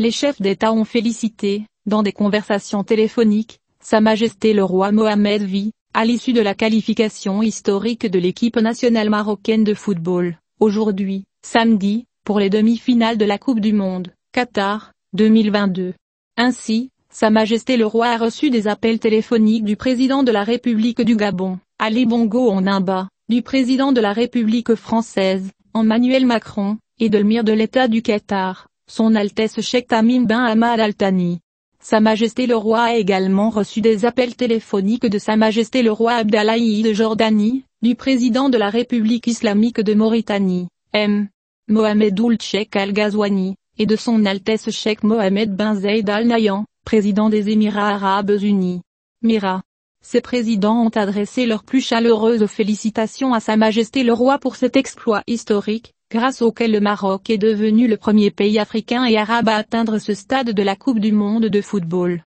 Les chefs d'État ont félicité, dans des conversations téléphoniques, Sa Majesté le roi Mohamed V, à l'issue de la qualification historique de l'équipe nationale marocaine de football, aujourd'hui, samedi, pour les demi-finales de la Coupe du Monde, Qatar, 2022. Ainsi, Sa Majesté le Roi a reçu des appels téléphoniques du président de la République du Gabon, Ali Bongo Ondimba, du président de la République française, Emmanuel Macron, et de l'Emir de l'État du Qatar, son Altesse Sheikh Tamim bin Ahmad Al Thani. Sa Majesté le Roi a également reçu des appels téléphoniques de Sa Majesté le Roi Abdallah II de Jordanie, du Président de la République islamique de Mauritanie, M. Mohamed Ould Cheikh Al Ghazouani, et de Son Altesse Sheikh Mohamed bin Zayed Al Nahyan, Président des Émirats Arabes Unis. Mira. Ces présidents ont adressé leurs plus chaleureuses félicitations à Sa Majesté le Roi pour cet exploit historique, grâce auquel le Maroc est devenu le premier pays africain et arabe à atteindre ce stade de la Coupe du monde de football.